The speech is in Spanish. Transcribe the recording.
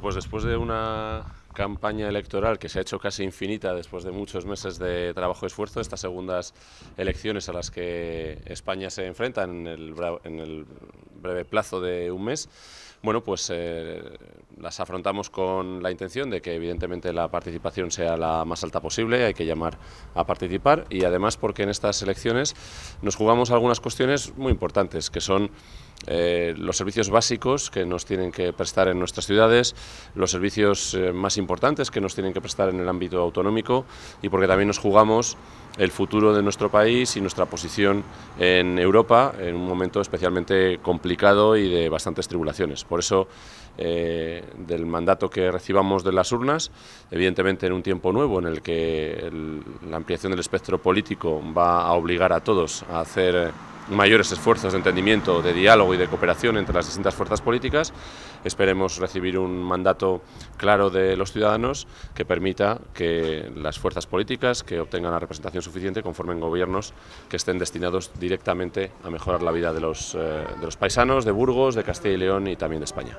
pues después de una campaña electoral que se ha hecho casi infinita después de muchos meses de trabajo y esfuerzo, estas segundas elecciones a las que España se enfrenta en el, en el breve plazo de un mes, bueno, pues eh, las afrontamos con la intención de que evidentemente la participación sea la más alta posible, hay que llamar a participar y además porque en estas elecciones nos jugamos algunas cuestiones muy importantes que son eh, los servicios básicos que nos tienen que prestar en nuestras ciudades, los servicios eh, más importantes que nos tienen que prestar en el ámbito autonómico y porque también nos jugamos el futuro de nuestro país y nuestra posición en Europa en un momento especialmente complicado y de bastantes tribulaciones. Por eso, eh, del mandato que recibamos de las urnas, evidentemente en un tiempo nuevo en el que la ampliación del espectro político va a obligar a todos a hacer mayores esfuerzos de entendimiento, de diálogo y de cooperación entre las distintas fuerzas políticas. Esperemos recibir un mandato claro de los ciudadanos que permita que las fuerzas políticas que obtengan la representación suficiente conformen gobiernos que estén destinados directamente a mejorar la vida de los, eh, de los paisanos, de Burgos, de Castilla y León y también de España.